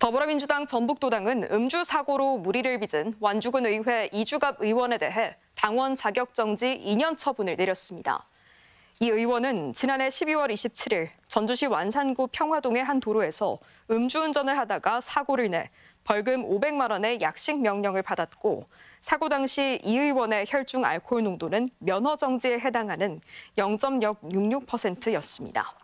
더불어민주당 전북도당은 음주 사고로 무리를 빚은 완주군 의회 이주갑 의원에 대해 당원 자격정지 2년 처분을 내렸습니다. 이 의원은 지난해 12월 27일 전주시 완산구 평화동의 한 도로에서 음주운전을 하다가 사고를 내 벌금 500만 원의 약식 명령을 받았고 사고 당시 이 의원의 혈중 알코올 농도는 면허 정지에 해당하는 0.066%였습니다.